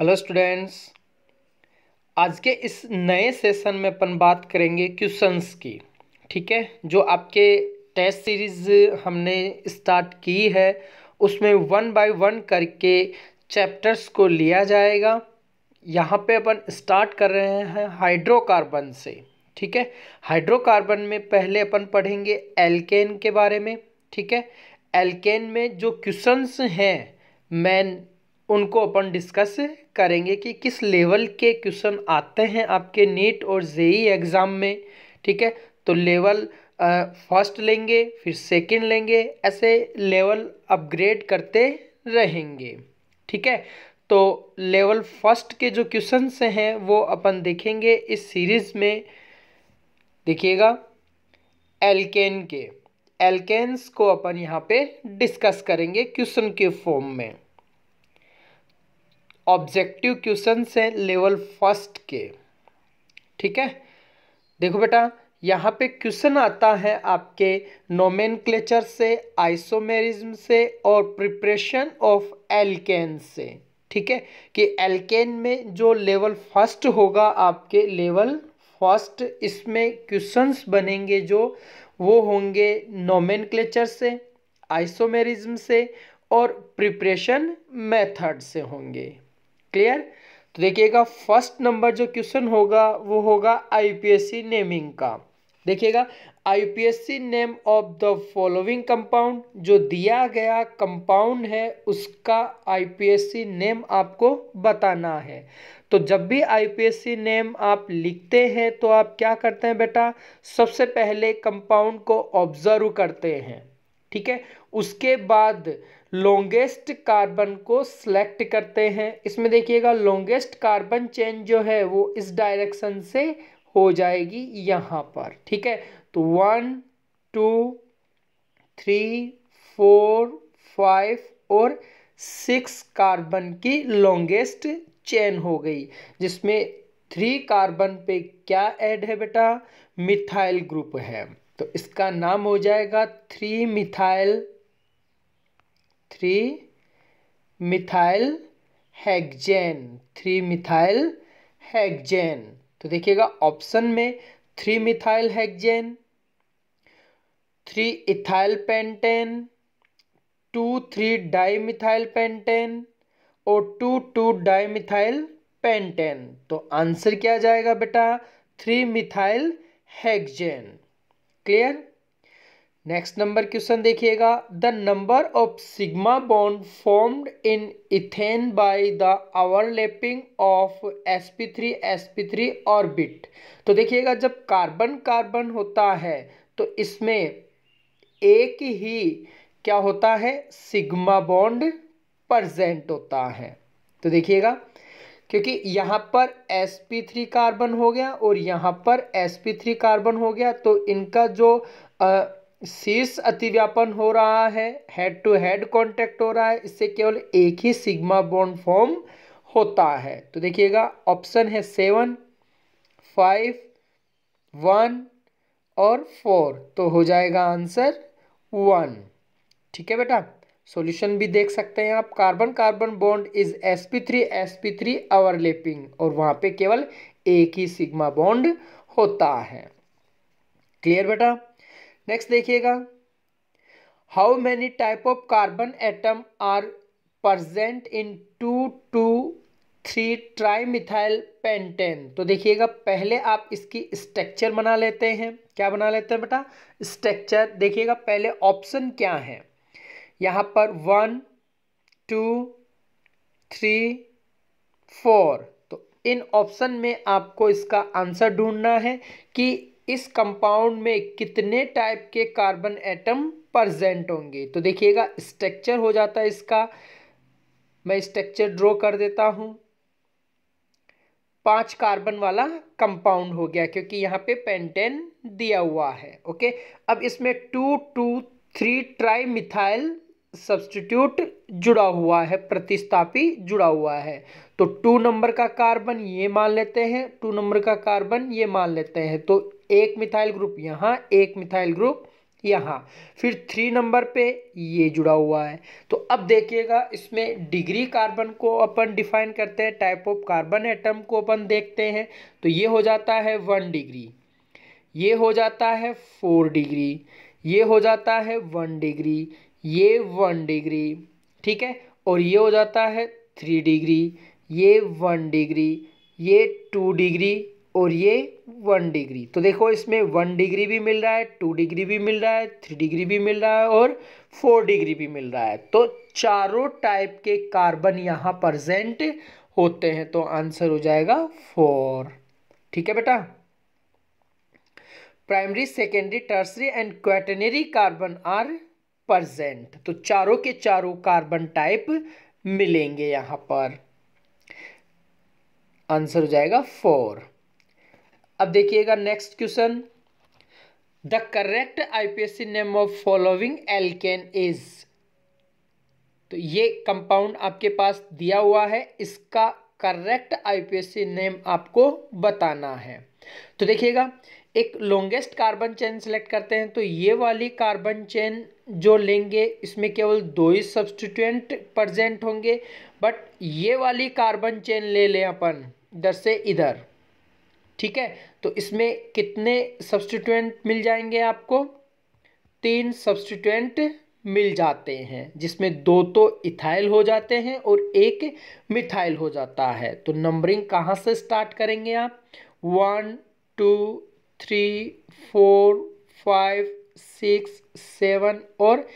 Hello students आज के इस नए सेशन में अपन बात करेंगे क्वेश्चंस की ठीक है जो आपके टेस्ट सीरीज़ हमने स्टार्ट की है उसमें वन बाय वन करके चैप्टर्स को लिया जाएगा यहाँ पे अपन स्टार्ट कर रहे हैं हाइड्रोकार्बन से ठीक है हाइड्रोकार्बन में पहले अपन पढ़ेंगे एल्केन के बारे में ठीक है एल्केन में जो क्वेश्चंस हैं मैन उनको अपन डिस्कस करेंगे कि किस लेवल के क्वेश्चन आते हैं आपके नीट और जेई एग्ज़ाम में ठीक है तो लेवल फर्स्ट लेंगे फिर सेकंड लेंगे ऐसे लेवल अपग्रेड करते रहेंगे ठीक है तो लेवल फर्स्ट के जो क्वेश्चंस हैं वो अपन देखेंगे इस सीरीज़ में देखिएगा एल्केन के एल्केन्स को अपन यहाँ पे डिस्कस करेंगे क्वेश्चन के फॉर्म में ऑब्जेक्टिव क्वेश्चन से लेवल फर्स्ट के ठीक है देखो बेटा यहाँ पे क्वेश्चन आता है आपके नोमेन से आइसोमेरिज्म से और प्रिपरेशन ऑफ एल्केन से ठीक है कि एल्केन में जो लेवल फर्स्ट होगा आपके लेवल फर्स्ट इसमें क्वेश्चंस बनेंगे जो वो होंगे नोमेन से आइसोमेरिज्म से और प्रिपरेशन मेथड से होंगे क्लियर तो देखिएगा फर्स्ट नंबर जो क्वेश्चन होगा वो होगा आईपीएससी नेमिंग का देखिएगा IUPAC name of the following compound जो दिया गया कंपाउंड है उसका आईपीएससी नेम आपको बताना है तो जब भी आईपीएससी नेम आप लिखते हैं तो आप क्या करते हैं बेटा सबसे पहले कंपाउंड को ऑब्जर्व करते हैं ठीक है उसके बाद लॉन्गेस्ट कार्बन को सिलेक्ट करते हैं इसमें देखिएगा लॉन्गेस्ट कार्बन चेन जो है वो इस डायरेक्शन से हो जाएगी यहाँ पर ठीक है तो one two three four five और सिक्स कार्बन की लॉन्गेस्ट चेन हो गई जिसमें थ्री कार्बन पे क्या ऐड है बेटा मिथाइल ग्रुप है तो इसका नाम हो जाएगा three methyl three methyl hexane three methyl hexane तो देखिएगा ऑप्शन में three methyl hexane three ethyl pentane two three di methyl pentane और two two di methyl pentane तो आंसर क्या जाएगा बेटा three methyl hexane clear next number question देखिएगा the number of sigma bond formed in ethane by the overlapping of sp3 sp3 orbit तो देखिएगा जब carbon carbon होता है तो इसमें एक ही क्या होता है सिग्मा बॉन्ड प्रजेंट होता है तो देखिएगा क्योंकि यहाँ पर sp3 कार्बन हो गया और यहाँ पर sp3 कार्बन हो गया तो इनका जो आ, शीर्ष अतिव्यापन हो रहा है हेड टू हेड कांटेक्ट हो रहा है इससे केवल एक ही सिग्मा बॉन्ड फॉर्म होता है तो देखिएगा ऑप्शन है सेवन फाइव वन और फोर तो हो जाएगा आंसर वन ठीक है बेटा सॉल्यूशन भी देख सकते हैं आप carbon carbon bond is S P three S P three overlapping और वहाँ पे केवल एक ही सिग्मा बॉन्ड होता है क्लियर बेटा नेक्स्ट देखिएगा how many type of carbon atom are present in two two three tri methyl pentane तो देखिएगा पहले आप इसकी स्ट्रक्चर बना लेते हैं क्या बना लेते हैं बेटा स्ट्रक्चर देखिएगा पहले ऑप्शन क्या है यहाँ पर वन टू थ्री फोर तो इन ऑप्शन में आपको इसका आंसर ढूंढना है कि इस कंपाउंड में कितने टाइप के कार्बन एटम प्रजेंट होंगे तो देखिएगा स्ट्रक्चर हो जाता है इसका मैं स्ट्रक्चर ड्रॉ कर देता हूँ पांच कार्बन वाला कंपाउंड हो गया क्योंकि यहाँ पे पेंटेन दिया हुआ है ओके अब इसमें two two three tri methyl substitute जुड़ा हुआ है प्रतिस्थापी जुड़ा हुआ है तो टू नंबर का कार्बन ये मान लेते हैं टू नंबर का कार्बन ये मान लेते हैं तो एक मिथाइल ग्रुप यहाँ एक मिथाइल ग्रुप यहाँ फिर थ्री नंबर पे ये जुड़ा हुआ है तो अब देखिएगा इसमें डिग्री कार्बन को अपन डिफाइन करते हैं टाइप ऑफ कार्बन एटम को अपन देखते हैं तो ये हो जाता है वन डिग्री ये हो जाता है फोर डिग्री ये हो जाता है वन डिग्री ये वन डिग्री ठीक है और ये हो जाता है थ्री डिग्री ये वन डिग्री ये टू डिग्री और ये वन डिग्री तो देखो इसमें वन डिग्री भी मिल रहा है टू डिग्री भी मिल रहा है थ्री डिग्री भी मिल रहा है और फोर डिग्री भी मिल रहा है तो चारों टाइप के कार्बन यहाँ प्रजेंट होते हैं तो आंसर हो जाएगा फोर ठीक है बेटा primary secondary tertiary and quaternary carbon are present तो चारों के चारों कार्बन टाइप मिलेंगे यहाँ पर आंसर हो जाएगा फोर अब देखिएगा next question the correct IUPAC name of following can is तो ये कंपाउंड आपके पास दिया हुआ है इसका करेक्ट आईपीएससी नेम आपको बताना है तो देखिएगा एक लॉन्गेस्ट कार्बन चेन सेलेक्ट करते हैं तो ये वाली कार्बन चेन जो लेंगे इसमें केवल दो ही सब्सटीट्यूएंट प्रजेंट होंगे बट ये वाली कार्बन चेन ले लें अपन इधर से इधर ठीक है तो इसमें कितने सब्सटीट्यूएंट मिल जाएंगे आपको तीन सब्सटीट्यूएंट मिल जाते हैं जिसमें दो तो इथाइल हो जाते हैं और एक मिथाइल हो जाता है तो नंबरिंग कहाँ से स्टार्ट करेंगे आप one two three four five six seven और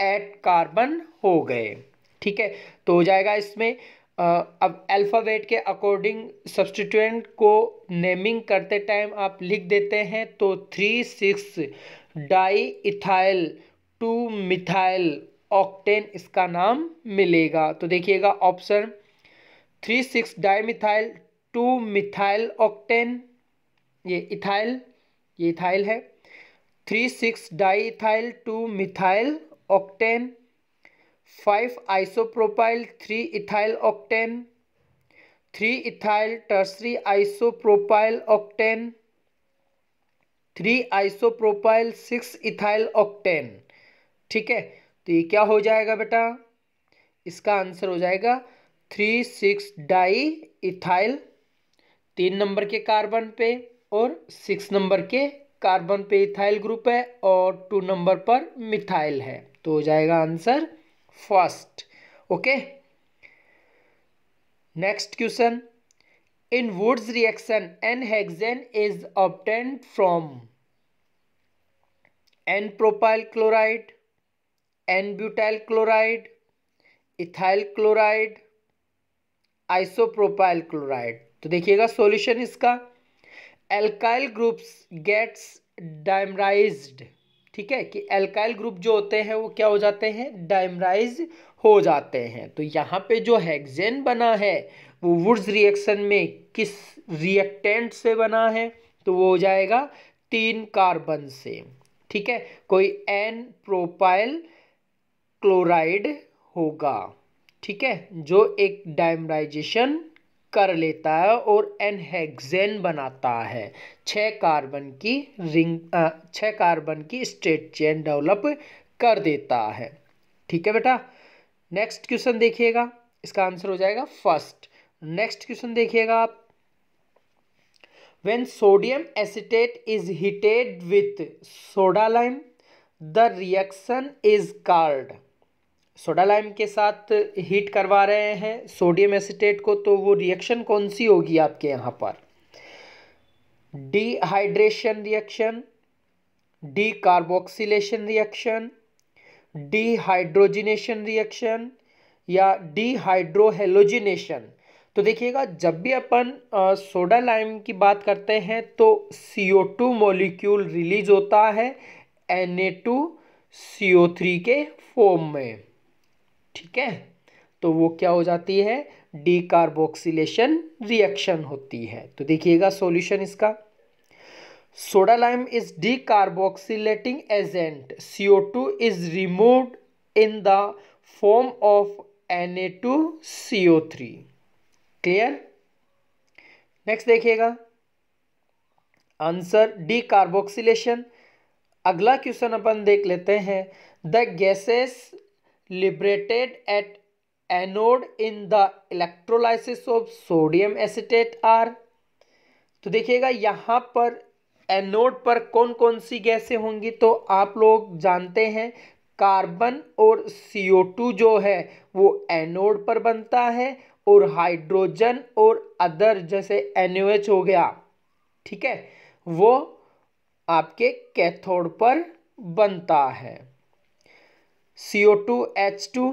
एट कार्बन हो गए ठीक है तो हो जाएगा इसमें अब अल्फाबेट के अकॉर्डिंग सब्सटीट्यूएंट को नेमिंग करते टाइम आप लिख देते हैं तो three six di ethyl two methyl octane इसका नाम मिलेगा तो देखिएगा option three six di methyl two methyl octane ये इथाइल ये इथाइल है three six di ethyl two methyl octane five isopropyl three ethyl octane three ethyl tertiary isopropyl octane three isopropyl six ethyl octane ठीक है तो ये क्या हो जाएगा बेटा इसका आंसर हो जाएगा थ्री सिक्स डाई इथाइल तीन नंबर के कार्बन पे और सिक्स नंबर के कार्बन पे इथाइल ग्रुप है और टू नंबर पर मिथाइल है तो हो जाएगा answer first okay next question in Wurtz reaction N hexane is obtained from N propyl chloride N butyl chloride ethyl chloride isopropyl chloride तो देखिएगा सॉल्यूशन इसका एल्काइल ग्रुप्स गेट्स डायमराइज्ड ठीक है कि एल्काइल ग्रुप जो होते हैं वो क्या हो जाते हैं डाइमराइज हो जाते हैं तो यहाँ पे जो हैगजेन बना है वो वुड्स रिएक्शन में किस रिएक्टेंट से बना है तो वो हो जाएगा तीन कार्बन से ठीक है कोई एन प्रोपाइल क्लोराइड होगा ठीक है जो एक डाइमराइजेशन कर लेता है और एनहेक्जेन बनाता है छः कार्बन की रिंग छः कार्बन की स्ट्रेट चेन डेवलप कर देता है ठीक है बेटा नेक्स्ट क्वेश्चन देखिएगा इसका आंसर हो जाएगा फर्स्ट नेक्स्ट क्वेश्चन देखिएगा आप when sodium acetate is heated with soda lime the reaction is called soda lime के साथ हीट करवा रहे हैं सोडियम एसिटेट को तो वो रिएक्शन कौन सी होगी आपके यहाँ पर dehydration reaction decarboxylation reaction dehydrogenation reaction या डीहाइड्रोहेलोजिनेशन तो देखिएगा जब भी अपन सोडा लाइम की बात करते हैं तो C O two molecule release होता है N A two C O three के फॉर्म में ठीक है तो वो क्या हो जाती है डीकार्बोक्सिलेशन रिएक्शन होती है तो देखिएगा सॉल्यूशन इसका soda lime is carboxylating agent CO two is remove in the form of N A two C O three clear next देखिएगा आंसर डी कार्बोक्सीन अगला क्वेश्चन अपन देख लेते हैं the gases liberated at anode in the electrolysis of sodium acetate are तो देखिएगा यहाँ पर एनोड पर कौन कौन सी गैसें होंगी तो आप लोग जानते हैं कार्बन और CO2 जो है वो एनोड पर बनता है और हाइड्रोजन और अदर जैसे NaOH हो गया ठीक है वो आपके कैथोड पर बनता है C O two H two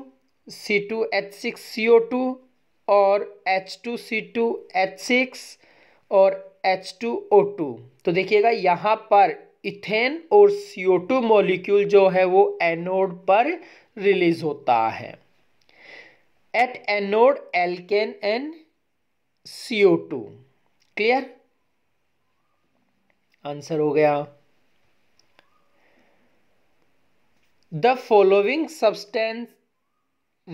C two H six C O two और H two C two H six और एच टू ओ टू तो देखिएगा यहाँ पर इथेन और सी ओ टू मोलिक्यूल जो है वो एनोड पर रिलीज होता है at anode alkane and C O two clear answer हो गया The following substance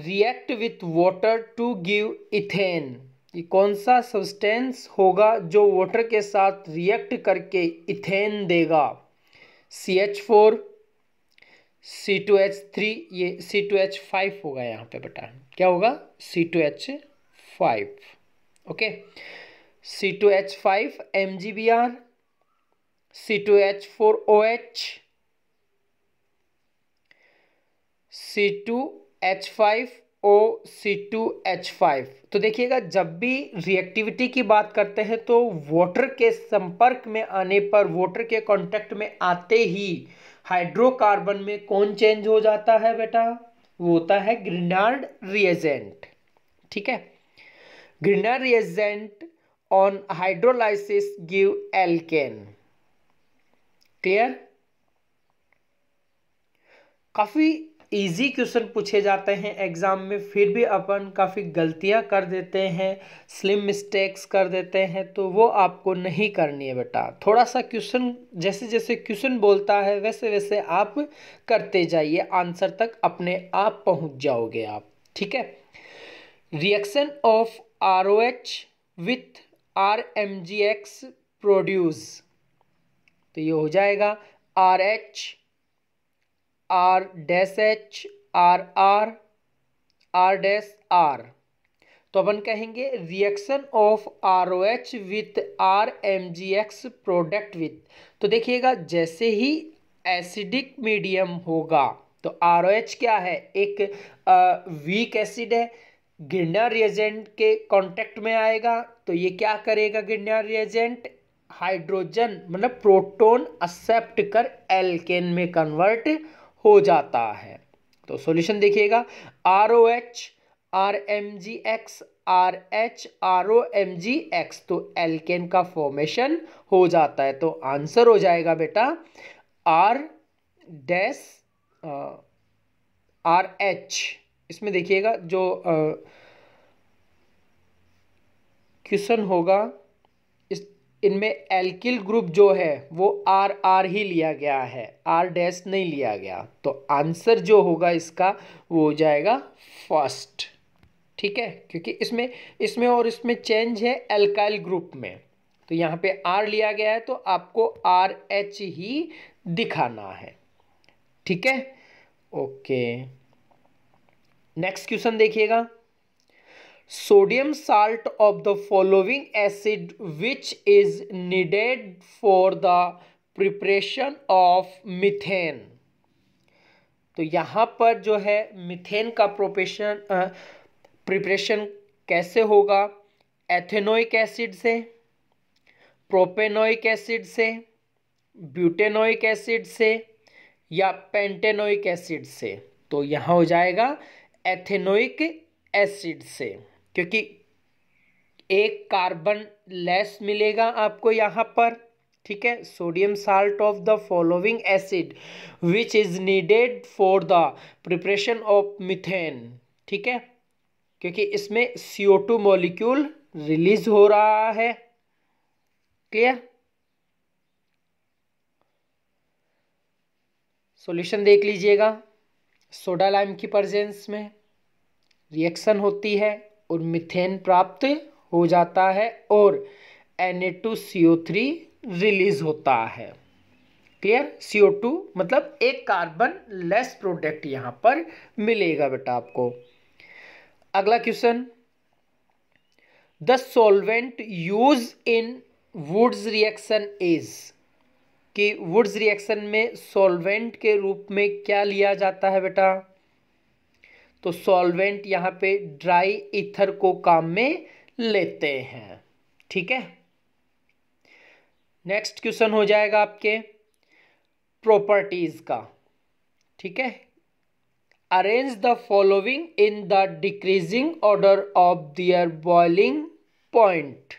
react with water to give ethane ये कौन सा सब्सटेंस होगा जो वाटर के साथ रिएक्ट करके इथेन देगा C H four C two H three ये सी टू एच फाइव होगा यहाँ पे बेटा क्या होगा C two H five okay C two H five M G B R C two H four O H C two H five O C two H five तो देखिएगा जब भी रिएक्टिविटी की बात करते हैं तो वाटर के संपर्क में आने पर वाटर के कांटेक्ट में आते ही हाइड्रोकार्बन में कौन चेंज हो जाता है बेटा वो होता है ग्रिनार्ड रिएजेंट ठीक है Grignard reagent on hydrolysis give alkane clear काफ़ी इजी क्वेश्चन पूछे जाते हैं एग्ज़ाम में फिर भी अपन काफ़ी गलतियां कर देते हैं स्लिम मिस्टेक्स कर देते हैं तो वो आपको नहीं करनी है बेटा थोड़ा सा क्वेश्चन जैसे जैसे क्वेश्चन बोलता है वैसे वैसे आप करते जाइए आंसर तक अपने आप पहुंच जाओगे आप ठीक है reaction of R O H with R M G X produce तो ये हो जाएगा R H R dash H R R R dash R तो अपन कहेंगे reaction of R O H with R M G X product with तो देखिएगा जैसे ही एसिडिक मीडियम होगा तो आर ओ एच क्या है एक वीक एसिड है गिरना रिएजेंट के कांटेक्ट में आएगा तो ये क्या करेगा गिरना रिएजेंट हाइड्रोजन मतलब प्रोटोन एक्सेप्ट कर एल्केन में कन्वर्ट हो जाता है तो सॉल्यूशन देखिएगा R O H R M G X R H R O M G X तो एल्केन का फॉर्मेशन हो जाता है तो आंसर हो जाएगा बेटा आर डैस आर एच इसमें देखिएगा जो uh, क्वेश्चन होगा इनमें एल्किल ग्रुप जो है वो आर आर ही लिया गया है आर डैश नहीं लिया गया तो आंसर जो होगा इसका वो हो जाएगा फर्स्ट ठीक है क्योंकि इसमें इसमें और इसमें चेंज है एल्काइल ग्रुप में तो यहाँ पे आर लिया गया है तो आपको आर एच ही दिखाना है ठीक है ओके नेक्स्ट क्वेश्चन देखिएगा sodium salt of the following acid which is needed for the preparation of methane तो यहाँ पर जो है मिथेन का प्रोपेशन प्रिपरेशन कैसे होगा एथेनोइक एसिड से प्रोपेनोइक एसिड से ब्यूटेनोइक एसिड से या पेंटेनोइक एसिड से तो यहाँ हो जाएगा एथेनोइक एसिड से क्योंकि एक कार्बन लेस मिलेगा आपको यहाँ पर ठीक है sodium salt of the following acid which is needed for the preparation of methane ठीक है क्योंकि इसमें सी टू मॉलिक्यूल रिलीज हो रहा है क्लियर सॉल्यूशन देख लीजिएगा सोडा लाइम की प्रेजेंस में रिएक्शन होती है और मिथेन प्राप्त हो जाता है और N A two C O three release होता है क्लियर सी ओ टू मतलब एक कार्बन लेस प्रोडक्ट यहाँ पर मिलेगा बेटा आपको अगला question the solvent use in Wurtz reaction is कि वुड्स रिएक्शन में सॉल्वेंट के रूप में क्या लिया जाता है बेटा तो सॉल्वेंट यहाँ पे ड्राई इथर को काम में लेते हैं ठीक है नेक्स्ट क्वेश्चन हो जाएगा आपके प्रॉपर्टीज का ठीक है arrange the following in the decreasing order of their boiling point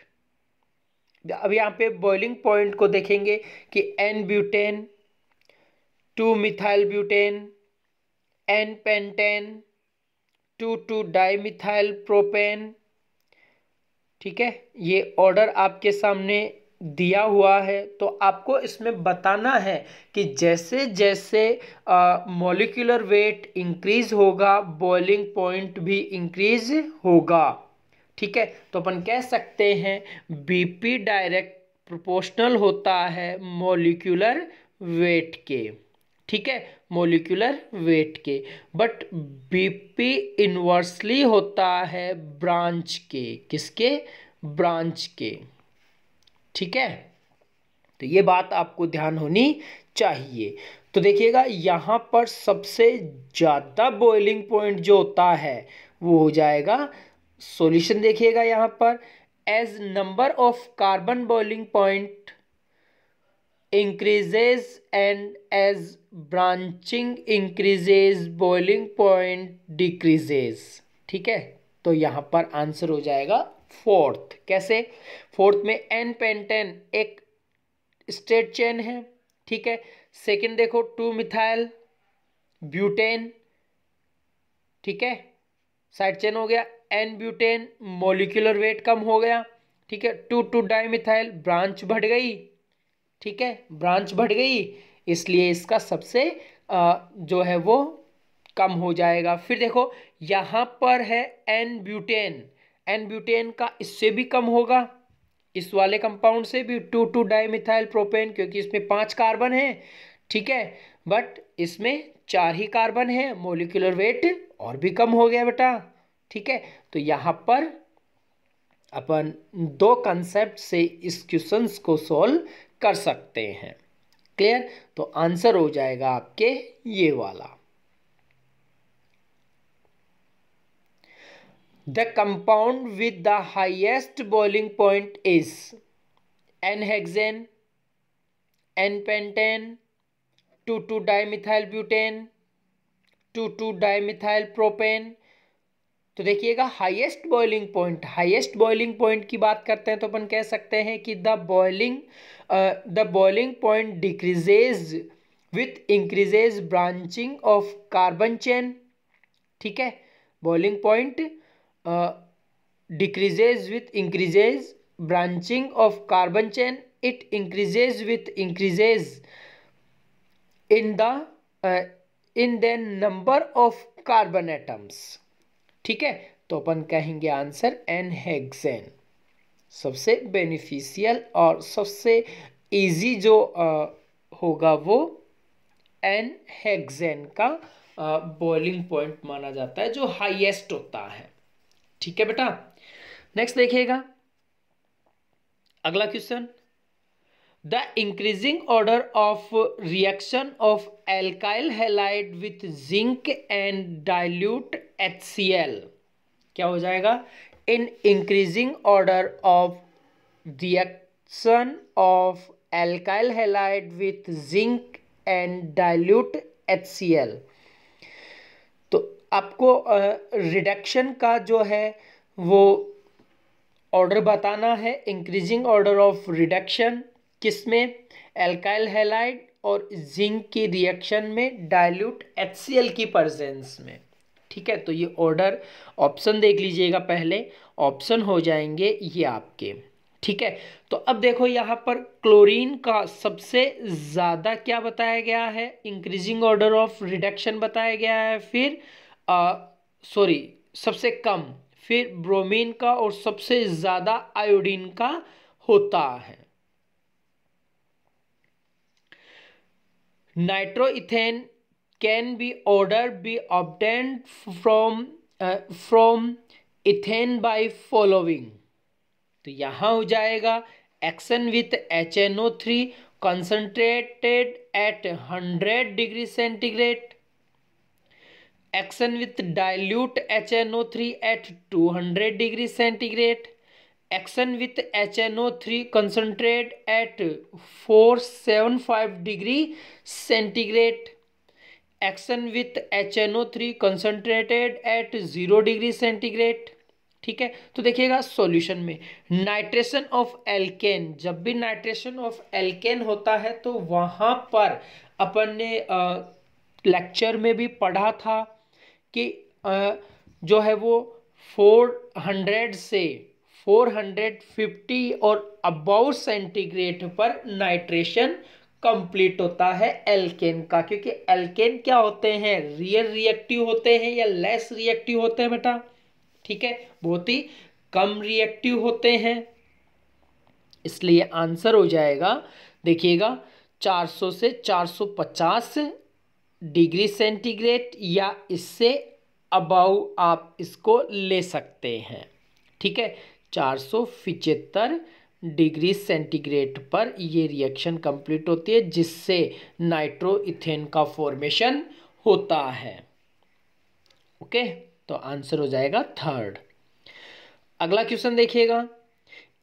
अब यहाँ पे बॉइलिंग पॉइंट को देखेंगे कि N butane two methyl butane N pentane two two dimethyl propane ठीक है ये ऑर्डर आपके सामने दिया हुआ है तो आपको इसमें बताना है कि जैसे जैसे मोलिकुलर वेट इंक्रीज होगा बॉइलिंग पॉइंट भी इंक्रीज होगा ठीक है तो अपन कह सकते हैं बीपी डायरेक्ट प्रोपोर्शनल होता है मोलिकुलर वेट के ठीक है मोलिकुलर वेट के बट बीपी इन्वर्सली होता है ब्रांच के किसके ब्रांच के ठीक है तो ये बात आपको ध्यान होनी चाहिए तो देखिएगा यहाँ पर सबसे ज़्यादा बॉइलिंग पॉइंट जो होता है वो हो जाएगा सॉल्यूशन देखिएगा यहाँ पर as number of carbon boiling point increases and as branching increases boiling point decreases ठीक है तो यहाँ पर आंसर हो जाएगा फोर्थ कैसे फोर्थ में एन पेंटेन एक स्टेट चेन है ठीक है सेकंड देखो टू मिथाइल ब्यूटेन ठीक है साइड चेन हो गया एन ब्यूटेन मोलिकुलर वेट कम हो गया ठीक है two two di methyl branch बढ़ गई ठीक है ब्रांच बढ़ गई इसलिए इसका सबसे जो है वो कम हो जाएगा फिर देखो यहाँ पर है एन ब्यूटेन एन ब्यूटेन का इससे भी कम होगा इस वाले कंपाउंड से भी टू टू डाईमिथाइल प्रोपेन क्योंकि इसमें पांच कार्बन है ठीक है बट इसमें चार ही कार्बन है मोलिकुलर वेट और भी कम हो गया बेटा ठीक है तो यहाँ पर अपन दो कंसेप्ट से इस क्वेश्चन को सॉल्व कर सकते हैं क्लियर तो आंसर हो जाएगा आपके ये वाला the compound with the highest boiling point is N hexane N pentane two two dimethyl butane two two dimethyl propane तो देखिएगा highest boiling point highest boiling point की बात करते हैं तो अपन कह सकते हैं कि the boiling the boiling point decreases with increases branching of carbon chain ठीक है boiling point decreases with increases branching of carbon chain it increases with increases in the in the number of carbon atoms ठीक है तो अपन कहेंगे answer N सबसे beneficial और सबसे इजी जो आ, होगा वो एन हेक्सेन का बॉइलिंग पॉइंट माना जाता है जो हाईएस्ट होता है ठीक है बेटा नेक्स्ट देखिएगा अगला question the increasing order of reaction of alkyl halide with zinc and dilute H C L क्या हो जाएगा in increasing order of reaction of alkyl halide with zinc and dilute H C L तो आपको reduction uh, का जो है वो order बताना है इंक्रीजिंग ऑर्डर ऑफ रिडक्शन किसमें एल्काइल हेलाइड और जिंक की रिएक्शन में डाइल्यूट एच की प्रजेंस में ठीक है तो ये ऑर्डर ऑप्शन देख लीजिएगा पहले ऑप्शन हो जाएंगे ये आपके ठीक है तो अब देखो यहाँ पर क्लोरीन का सबसे ज़्यादा क्या बताया गया है इंक्रीजिंग ऑर्डर ऑफ रिडक्शन बताया गया है फिर सॉरी सबसे कम फिर ब्रोमीन का और सबसे ज़्यादा आयोडीन का होता है nitroethane can be order be obtained from from ethane by following तो यहाँ हो जाएगा action with H N O three concentrated at hundred degree centigrade action with dilute H N O three at two hundred degree centigrade action with H N O three concentrate at four seven five degree centigrade action with H N O three concentrated at zero degree centigrade ठीक है तो देखिएगा solution में nitration of alkene जब भी nitration of alkene होता है तो वहाँ पर अपन ने लेक्चर में भी पढ़ा था कि आ, जो है वो फोर हंड्रेड से 450 और अबाउट सेंटीग्रेड पर नाइट्रेशन कंप्लीट होता है एल्केन का क्योंकि एल्केन क्या होते हैं रियल रिएक्टिव होते हैं या लेस रिएक्टिव होते हैं बेटा ठीक है बहुत ही कम रिएक्टिव होते हैं इसलिए आंसर हो जाएगा देखिएगा 400 से 450 डिग्री सेंटीग्रेड या इससे अबाउ आप इसको ले सकते हैं ठीक है चार डिग्री सेंटीग्रेड पर ये रिएक्शन कंप्लीट होती है जिससे नाइट्रो इथेन का फॉर्मेशन होता है ओके तो आंसर हो जाएगा थर्ड अगला क्वेश्चन देखिएगा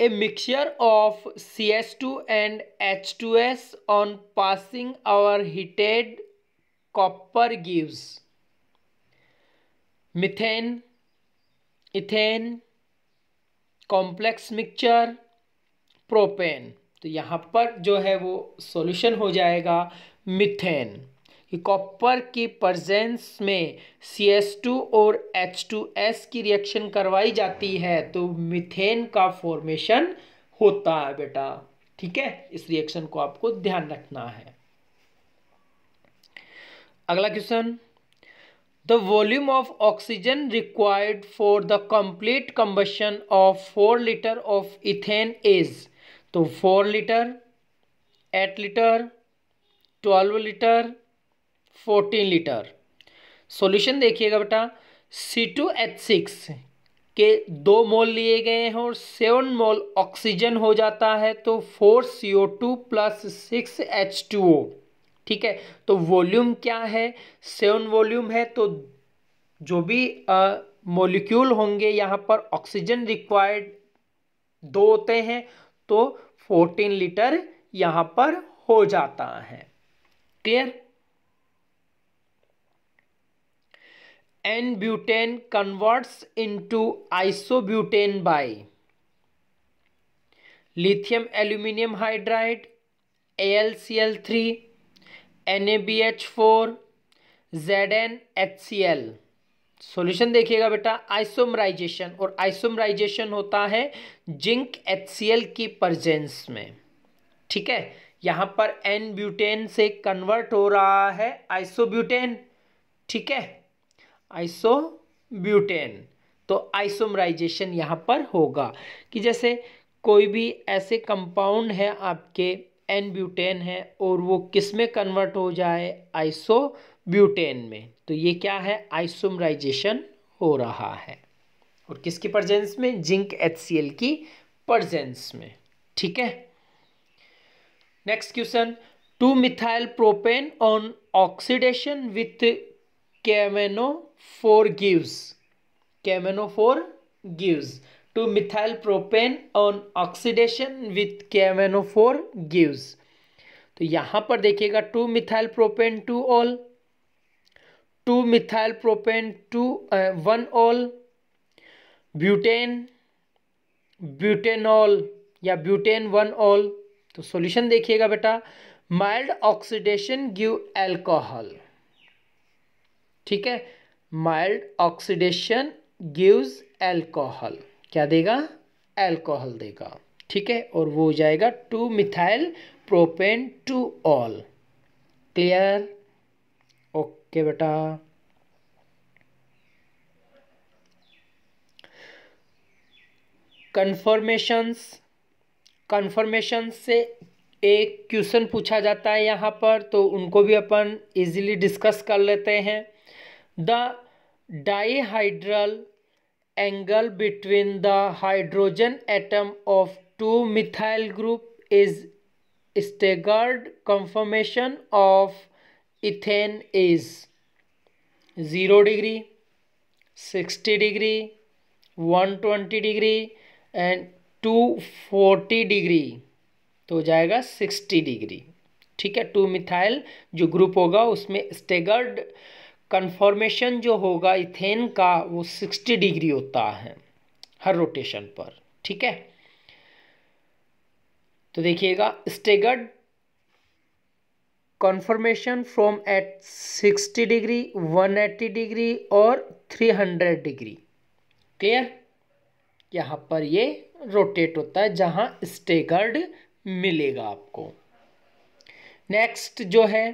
a mixture of C S two and H two S on passing over heated copper gives methane ethane complex mixture propane तो यहाँ पर जो है वो सॉल्यूशन हो जाएगा मिथेन कॉपर की प्रजेंस में सी एस टू और एच टू एस की रिएक्शन करवाई जाती है तो मिथेन का फॉर्मेशन होता है बेटा ठीक है इस रिएक्शन को आपको ध्यान रखना है अगला question the volume of oxygen required for the complete combustion of 4 liter of ethane is तो 4 litre 8 litre 12 litre 14 litre solution देखिएगा बेटा C2H6 के दो मोल लिए गए हैं और सेवन मोल ऑक्सीजन हो जाता है तो four C O two plus six H two O ठीक है तो वॉल्यूम क्या है सेवन वॉल्यूम है तो जो भी मोलिक्यूल होंगे यहाँ पर ऑक्सीजन रिक्वायर्ड दो होते हैं तो फोर्टीन लीटर यहाँ पर हो जाता है clear n butane converts into isobutane by lithium aluminium hydride L C L three N A B H four Z N H C L solution देखिएगा बेटा आइसोमराइजेशन और आइसोमराइजेशन होता है जिंक एचसीएल की प्रजेंस में ठीक है यहाँ पर एन ब्यूटेन से कन्वर्ट हो रहा है आइसोब्यूटेन ठीक है आइसोब्यूटेन तो आइसोमराइजेशन यहाँ पर होगा कि जैसे कोई भी ऐसे कंपाउंड है आपके एन ब्यूटेन है और वो किस में कन्वर्ट हो जाए आइसो ब्यूटेन में तो ये क्या है आइसोमराइजेशन हो रहा है और किसकी प्रजेंस में जिंक एच की प्रजेंस में ठीक है next question two methyl propane on oxidation with कैमेनो फोर गिव्स कैमेनो four gives to methyl propane on oxidation with KMNO4 gives तो यहाँ पर देखिएगा two methyl propane two ol two methyl propane two one ol butane butanol या butane one ol तो solution देखिएगा बेटा माइल्ड ऑक्सीडेशन गिव एल्कोहल ठीक है माइल्ड ऑक्सीडेशन गिव्स एल्कोहल क्या देगा एल्कोहल देगा ठीक है और वो हो जाएगा two methyl propane two ol clear okay बेटा कन्फर्मेशंस कन्फर्मेशन से एक क्वेश्चन पूछा जाता है यहाँ पर तो उनको भी अपन इजीली डिस्कस कर लेते हैं the dihedral angle between the hydrogen atom of two methyl group is staggered conformation of ethane is 0 degree 60 degree 120 degree and 240 degree तो हो जाएगा 60 डिग्री ठीक है टू मिथाइल जो ग्रुप होगा उसमें स्टेगर्ड कन्फॉर्मेशन जो होगा इथेन का वो सिक्सटी डिग्री होता है हर रोटेशन पर ठीक है तो देखिएगा staggered conformation from at sixty degree one eighty degree और थ्री हंड्रेड डिग्री क्लियर यहाँ पर ये रोटेट होता है जहाँ स्टेगर्ड मिलेगा आपको नेक्स्ट जो है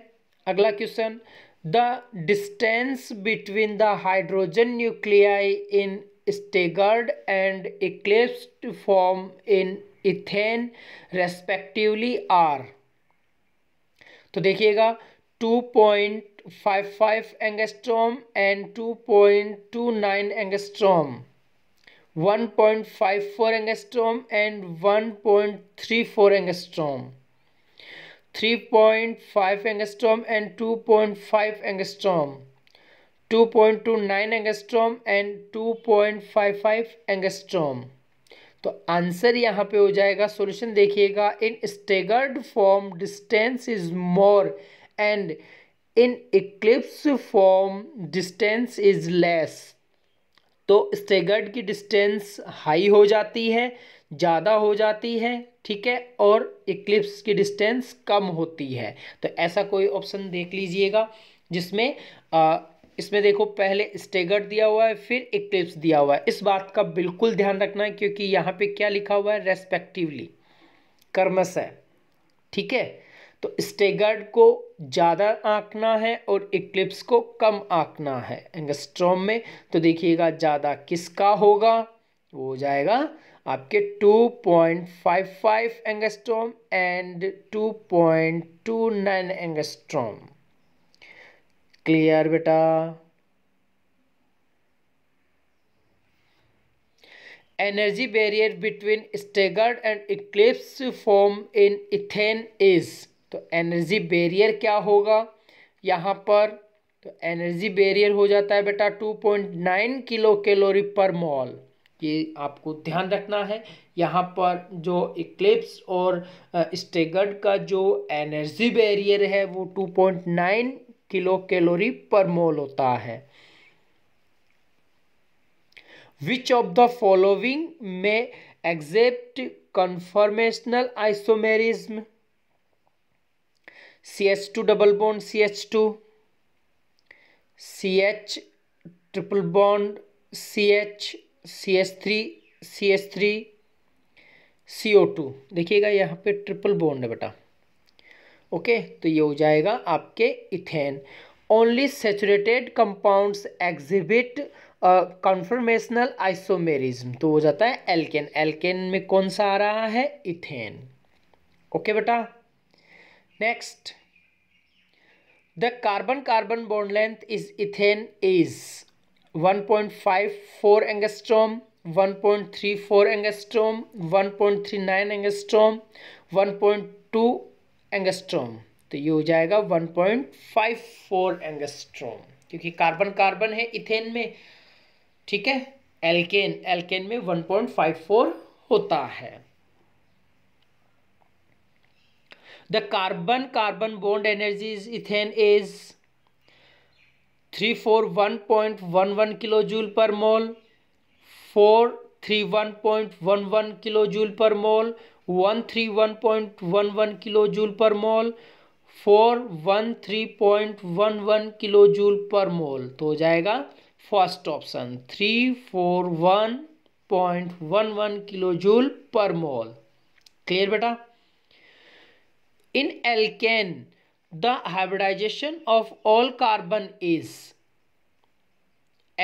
अगला question The distance between the hydrogen nuclei in staggered and eclipsed form in ethane respectively are तो देखिएगा 2.55 angstrom and 2.29 angstrom 1.54 angstrom and 1.34 angstrom three point five angstrom and two point five angstrom two point two nine angstrom and two point five five angstrom तो answer यहाँ पे हो जाएगा solution देखिएगा in staggered form distance is more and in eclipsed form distance is less तो staggered की distance high हो जाती है ज़्यादा हो जाती है ठीक है और इक्लिप्स की डिस्टेंस कम होती है तो ऐसा कोई ऑप्शन देख लीजिएगा जिसमें आ, इसमें देखो पहले स्टेगर्ड दिया हुआ है फिर इक्लिप्स दिया हुआ है इस बात का बिल्कुल ध्यान रखना है क्योंकि यहाँ पे क्या लिखा हुआ है रेस्पेक्टिवली कर्मस है ठीक है तो स्टेगर्ड को ज़्यादा आंकना है और इक्लिप्स को कम आंकना है एंगस्ट्रॉम में तो देखिएगा ज़्यादा किसका होगा वो हो जाएगा आपके 2.55 एंगस्ट्रॉम एंड 2.29 एंगस्ट्रॉम क्लियर बेटा energy barrier between staggered and eclipsed form in ethane is तो एनर्जी बैरियर क्या होगा यहां पर तो एनर्जी बैरियर हो जाता है बेटा 2.9 किलो कैलोरी पर मॉल ये आपको ध्यान रखना है यहाँ पर जो इक्लिप्स और स्टेगर्ड का जो एनर्जी बैरियर है वो two point nine kilocalorie per mole होता है विच ऑफ द फॉलोइंग में except conformational isomerism C H two double bond C H two C H triple bond C H C S three C S three C O two देखिएगा यहाँ पे triple bond है बेटा okay तो ये हो जाएगा आपके ethane only saturated compounds exhibit conformational isomerism तो हो जाता है एल्केन एल्केन में कौन सा आ रहा है इथेन ओके बेटा next the carbon carbon bond length is ethane is 1.54 angstrom 1.34 angstrom 1.39 angstrom 1.2 angstrom तो ये हो जाएगा 1.54 एंगस्ट्रोम क्योंकि कार्बन कार्बन है इथेन में ठीक है एल्केन एल्केन में 1.54 होता है the carbon carbon bond energies ethane is three four one point one one kilojoule per mole four three one point one one kilojoule per mole one three one point one one kilojoule per mole four one three point one one kilojoule per mole तो हो जाएगा first option three four one point one one kilojoule per mole clear बेटा in alkane the hybridisation of all carbon is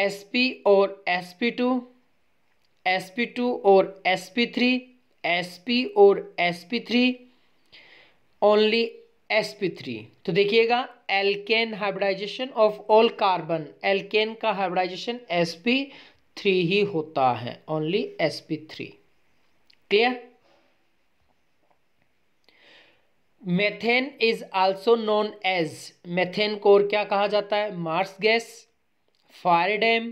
sp और S S P two P two और S P three S P और S P three only S P three तो देखिएगा alkane hybridisation of all carbon alkane का hybridisation three ही होता है only three clear methane is also known as methane को और क्या कहा जाता है marsh gas fire damp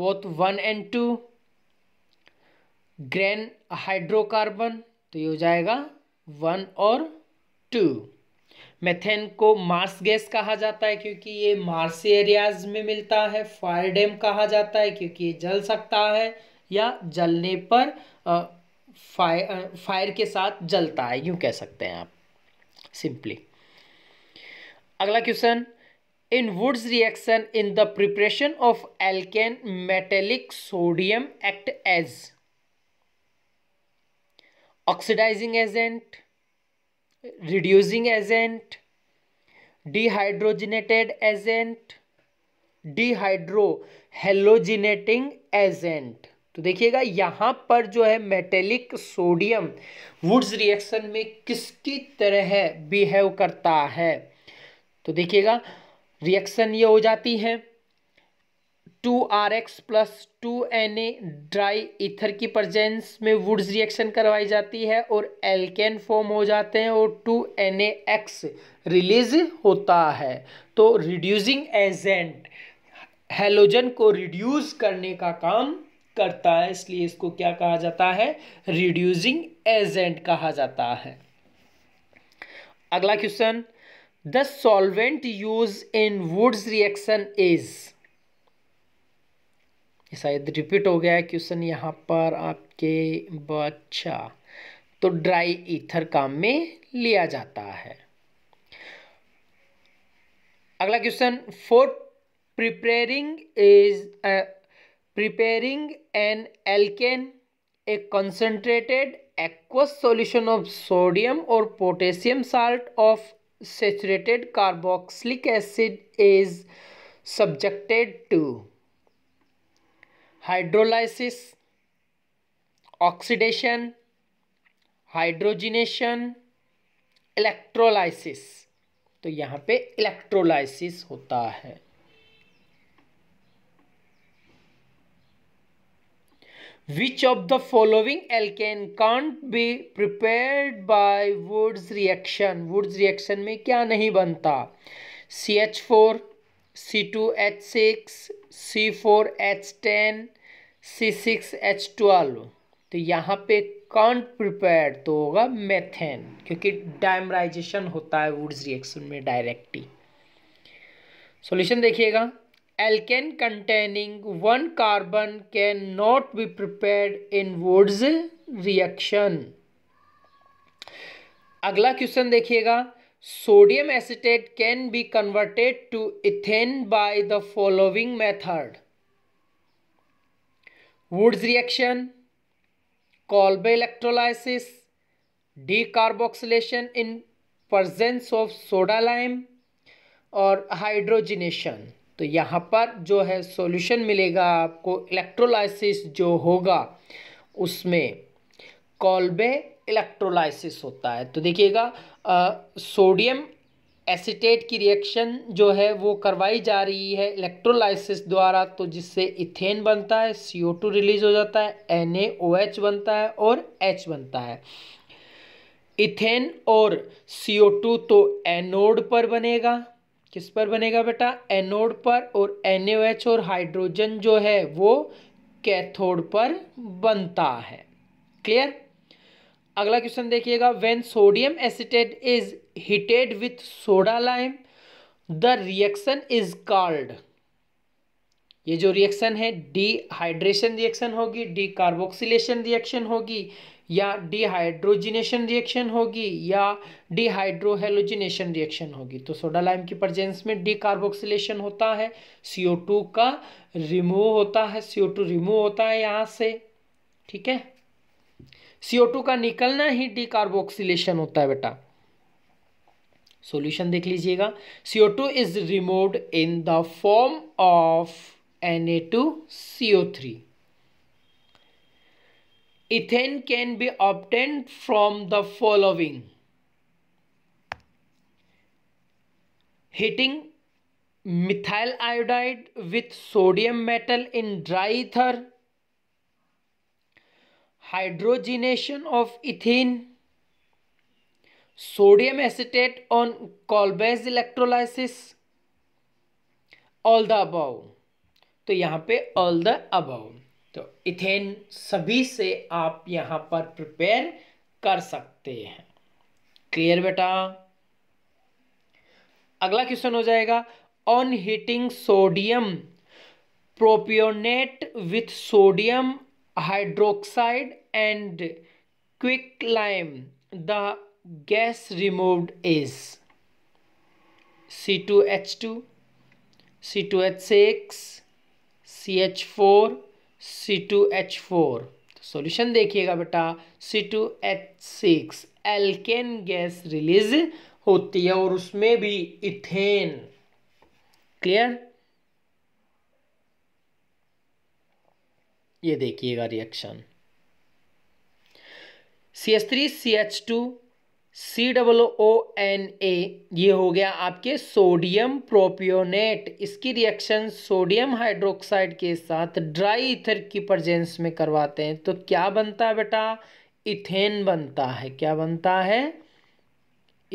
both one and two ग्रैन हाइड्रोकार्बन तो ये हो जाएगा वन और टू मेथेन को मार्स गैस कहा जाता है क्योंकि ये मार्सी एरियाज में मिलता है फायर डैम कहा जाता है क्योंकि ये जल सकता है या जलने पर फायर फायर के साथ जलता है यूँ कह सकते हैं आप सिंपली अगला question in Wurtz reaction in the preparation of alkane metallic sodium act as oxidising agent reducing agent dehydrogenated agent dehydrohalogenating agent तो देखिएगा यहाँ पर जो है मेटेलिक सोडियम वुड्स रिएक्शन में किसकी तरह बिहेव करता है तो देखिएगा रिएक्शन ये हो जाती है two R X plus two N A dry ether की प्रजेंस में वुड्स रिएक्शन करवाई जाती है और एल्केन फॉर्म हो जाते हैं और two N A X release होता है तो रिड्यूसिंग एजेंट हेलोजन को रिड्यूस करने का काम करता है इसलिए इसको क्या कहा जाता है रिड्यूसिंग एजेंट कहा जाता है अगला question the solvent use in Wurtz reaction is शायद रिपीट हो गया है क्वेश्चन यहां पर आपके बच्चा तो ड्राई ईथर काम में लिया जाता है अगला question fourth preparing is preparing an alkane a concentrated aqueous solution of sodium or potassium salt of saturated carboxylic acid is subjected to hydrolysis oxidation hydrogenation electrolysis तो यहाँ पे इलेक्ट्रोलाइसिस होता है Which of the following alkane can't be prepared by Woods reaction? Woods reaction में क्या नहीं बनता CH4, C2H6, C4H10, C6H12 तो यहाँ पे कांट प्रिपेयर तो होगा मेथेन क्योंकि डायमराइजेशन होता है वुड्स रिएक्शन में डायरेक्टली सॉल्यूशन देखिएगा containing one carbon can not be prepare in Wurtz reaction अगला क्वेश्चन देखिएगा sodium acetate can be converted to ethane by the following method Wurtz reaction Kolbe electrolysis decarboxylation in presence of soda lime और hydrogenation तो यहाँ पर जो है solution मिलेगा आपको इलेक्ट्रोलाइसिस जो होगा उसमें कॉल्बे इलेक्ट्रोलाइसिस होता है तो देखिएगा सोडियम एसिटेट की रिएक्शन जो है वो करवाई जा रही है इलेक्ट्रोलाइसिस द्वारा तो जिससे इथेन बनता है सी ओ टू रिलीज हो जाता है एन बनता है और एच बनता है इथेन और सी ओ टू तो एनोड पर बनेगा किस पर बनेगा बेटा एनोड पर और एन और हाइड्रोजन जो है वो कैथोड पर बनता है क्लियर अगला क्वेश्चन देखिएगा when sodium acetate is heated with soda lime the reaction is called ये जो रिएक्शन है डी हाइड्रेशन रिएक्शन होगी डी कार्बोक्सिलेशन रिएक्शन होगी या डिहाइड्रोजिनेशन रिएक्शन होगी या डिहाइड्रोहेलोजिनेशन रिएक्शन होगी तो सोडा लाइम की प्रजेंस में डिकार्बोक्सिलेशन होता है CO2 का रिमूव होता है CO2 रिमूव होता है यहाँ से ठीक है CO2 का निकलना ही डिकार्बोक्सिलेशन होता है बेटा सॉल्यूशन देख लीजिएगा CO2 is removed in the form of Na2CO3 ethane can be obtained from the following heating methyl iodide with sodium metal in dry ether hydrogenation of ethyne sodium acetate on Kolbe's electrolysis all the above तो यहां पर all the above तो ethane सभी से आप यहाँ पर prepare कर सकते हैं क्लियर बेटा अगला क्वेश्चन हो जाएगा on heating sodium propionate with sodium hydroxide and quick lime the gas removed is C two H two C two H six C H four C two H four solution देखिएगा बेटा C two H six alkane gas release होती है और उसमें भी ethane clear ये देखिएगा reaction C H three C H two C double O N A ये हो गया आपके सोडियम प्रोपियोनेट इसकी रिएक्शन सोडियम हाइड्रोक्साइड के साथ ड्राई इथर की प्रजेंस में करवाते हैं तो क्या बनता है बेटा इथेन बनता है क्या बनता है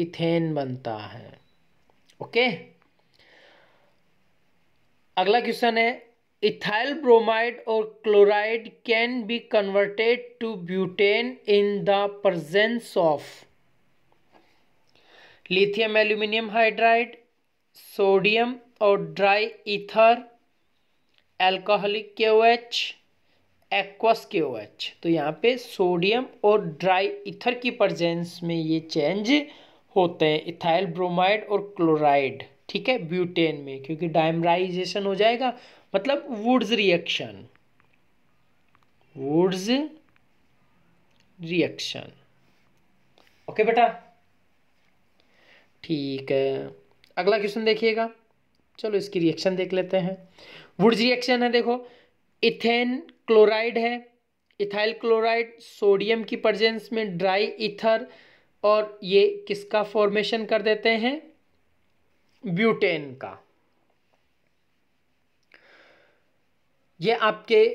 इथेन बनता है ओके अगला क्वेश्चन है इथाइल ब्रोमाइड और chloride can be converted to butane in the presence of lithium aluminium hydride sodium और dry ether alcoholic K O H aqueous के ओ एच तो यहाँ पे सोडियम और ड्राई इथर की प्रजेंस में ये चेंज होते हैं इथाइल ब्रोमाइड और क्लोराइड ठीक है ब्यूटेन में क्योंकि डायमराइजेशन हो जाएगा मतलब Wurtz reaction Wurtz reaction okay बेटा ठीक है अगला क्वेश्चन देखिएगा चलो इसकी रिएक्शन देख लेते हैं वुड्स रिएक्शन है देखो इथेन क्लोराइड है इथाइल क्लोराइड सोडियम की प्रजेंस में ड्राई इथर और ये किसका फॉर्मेशन कर देते हैं ब्यूटेन का ये आपके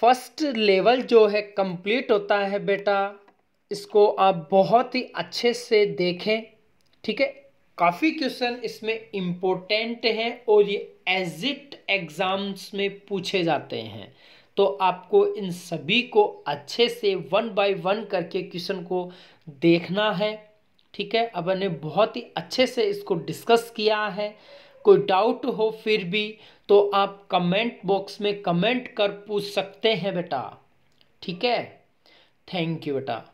फर्स्ट लेवल जो है कंप्लीट होता है बेटा इसको आप बहुत ही अच्छे से देखें ठीक है काफ़ी क्वेश्चन इसमें इम्पोर्टेंट हैं और ये एजिट एग्ज़ाम्स में पूछे जाते हैं तो आपको इन सभी को अच्छे से वन बाय वन करके क्वेश्चन को देखना है ठीक है अब मैंने बहुत ही अच्छे से इसको डिस्कस किया है कोई डाउट हो फिर भी तो आप कमेंट बॉक्स में कमेंट कर पूछ सकते हैं बेटा ठीक है थैंक यू बेटा